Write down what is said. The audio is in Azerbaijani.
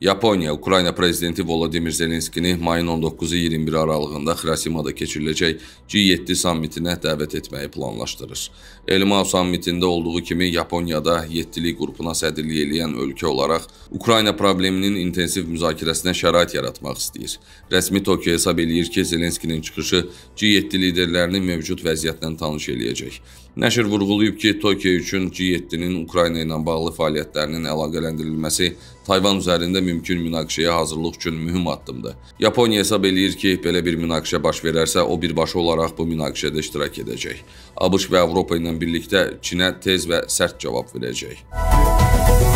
Yaponiya Ukrayna prezidenti Volodimir Zelenskini mayın 19-21 aralığında Xirasimada keçiriləcək G7 sammitinə dəvət etməyi planlaşdırır. Elmau sammitində olduğu kimi Yaponiyada 7-lik qrupuna sədrlik eləyən ölkə olaraq Ukrayna probleminin intensiv müzakirəsinə şərait yaratmaq istəyir. Rəsmi Tokyo hesab eləyir ki, Zelenskinin çıxışı G7 liderlərini mövcud vəziyyətlə tanış eləyəcək. Nəşr vurğulayıb ki, Tokyo üçün G7-nin Ukrayna ilə bağlı fəaliyyətlərinin əlaqələndirilməsi Tayvan üzərində mümkün münaqişəyə hazırlıq üçün mühüm addımdır. Yaponiya hesab eləyir ki, belə bir münaqişə baş verərsə, o birbaşa olaraq bu münaqişədə iştirak edəcək. ABŞ və Avropa ilə birlikdə Çinə tez və sərt cavab verəcək. Müzik